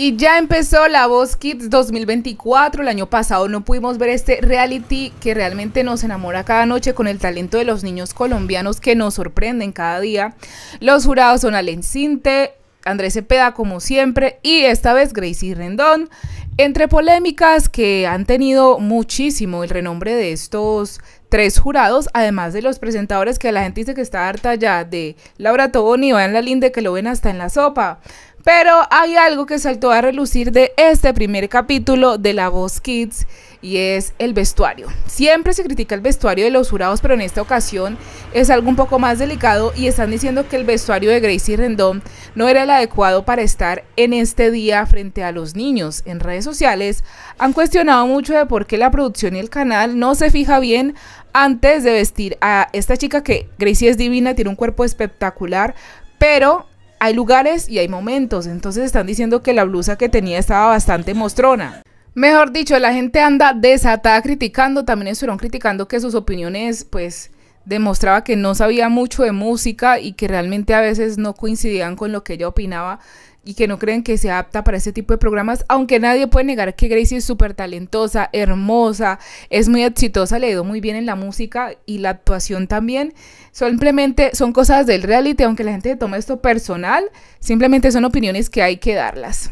Y ya empezó La Voz Kids 2024. El año pasado no pudimos ver este reality que realmente nos enamora cada noche con el talento de los niños colombianos que nos sorprenden cada día. Los jurados son Alen Cinte, Andrés Cepeda como siempre y esta vez Gracie Rendón. Entre polémicas que han tenido muchísimo el renombre de estos tres jurados, además de los presentadores que la gente dice que está harta ya de Laura Toboni o en la linda que lo ven hasta en la sopa. Pero hay algo que saltó a relucir de este primer capítulo de La Voz Kids y es el vestuario. Siempre se critica el vestuario de los jurados, pero en esta ocasión es algo un poco más delicado y están diciendo que el vestuario de Gracie Rendón no era el adecuado para estar en este día frente a los niños. En redes sociales han cuestionado mucho de por qué la producción y el canal no se fija bien antes de vestir a esta chica que Gracie es divina, tiene un cuerpo espectacular, pero hay lugares y hay momentos, entonces están diciendo que la blusa que tenía estaba bastante mostrona. Mejor dicho, la gente anda desatada criticando, también estuvieron criticando que sus opiniones pues demostraba que no sabía mucho de música y que realmente a veces no coincidían con lo que ella opinaba y que no creen que se apta para ese tipo de programas, aunque nadie puede negar que Gracie es súper talentosa, hermosa, es muy exitosa, le ha ido muy bien en la música y la actuación también. Simplemente son cosas del reality, aunque la gente tome esto personal, simplemente son opiniones que hay que darlas.